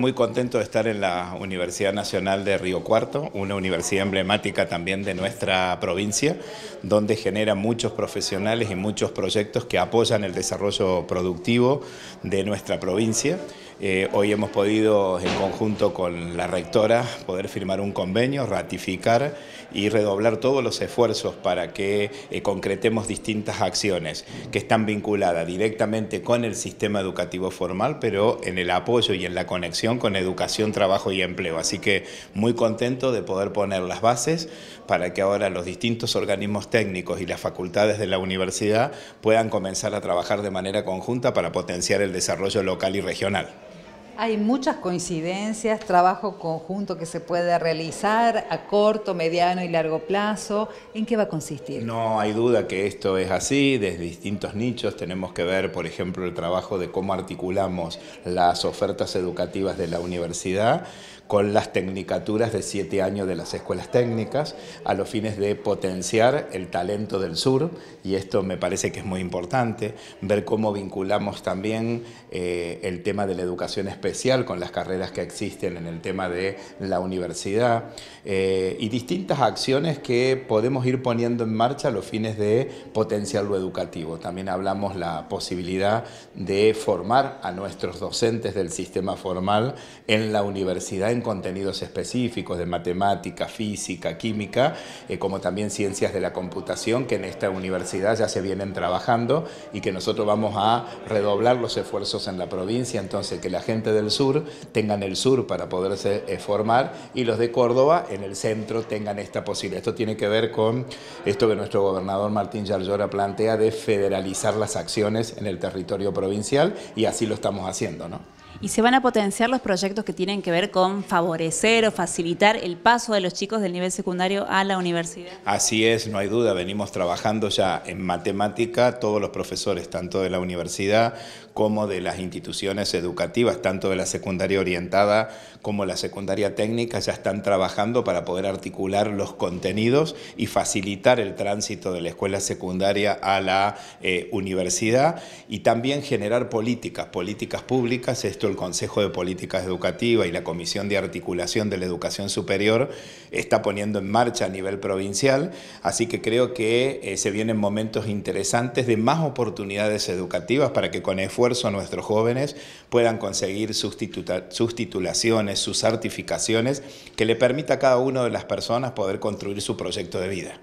Muy contento de estar en la Universidad Nacional de Río Cuarto, una universidad emblemática también de nuestra provincia, donde genera muchos profesionales y muchos proyectos que apoyan el desarrollo productivo de nuestra provincia. Eh, hoy hemos podido, en conjunto con la rectora, poder firmar un convenio, ratificar y redoblar todos los esfuerzos para que eh, concretemos distintas acciones que están vinculadas directamente con el sistema educativo formal, pero en el apoyo y en la conexión con educación, trabajo y empleo. Así que muy contento de poder poner las bases para que ahora los distintos organismos técnicos y las facultades de la universidad puedan comenzar a trabajar de manera conjunta para potenciar el desarrollo local y regional. Hay muchas coincidencias, trabajo conjunto que se puede realizar a corto, mediano y largo plazo. ¿En qué va a consistir? No hay duda que esto es así, desde distintos nichos tenemos que ver, por ejemplo, el trabajo de cómo articulamos las ofertas educativas de la universidad con las tecnicaturas de siete años de las escuelas técnicas a los fines de potenciar el talento del sur y esto me parece que es muy importante, ver cómo vinculamos también eh, el tema de la educación específica especial con las carreras que existen en el tema de la universidad eh, y distintas acciones que podemos ir poniendo en marcha a los fines de potenciar lo educativo. También hablamos la posibilidad de formar a nuestros docentes del sistema formal en la universidad en contenidos específicos de matemática, física, química, eh, como también ciencias de la computación que en esta universidad ya se vienen trabajando y que nosotros vamos a redoblar los esfuerzos en la provincia, entonces que la gente del sur tengan el sur para poderse eh, formar y los de Córdoba en el centro tengan esta posibilidad. Esto tiene que ver con esto que nuestro gobernador Martín Yallora plantea de federalizar las acciones en el territorio provincial y así lo estamos haciendo, ¿no? y se van a potenciar los proyectos que tienen que ver con favorecer o facilitar el paso de los chicos del nivel secundario a la universidad. Así es, no hay duda, venimos trabajando ya en matemática todos los profesores, tanto de la universidad como de las instituciones educativas, tanto de la secundaria orientada como la secundaria técnica, ya están trabajando para poder articular los contenidos y facilitar el tránsito de la escuela secundaria a la eh, universidad y también generar políticas, políticas públicas, esto el Consejo de Políticas Educativas y la Comisión de Articulación de la Educación Superior está poniendo en marcha a nivel provincial, así que creo que eh, se vienen momentos interesantes de más oportunidades educativas para que con esfuerzo nuestros jóvenes puedan conseguir sus, sus titulaciones, sus certificaciones, que le permita a cada una de las personas poder construir su proyecto de vida.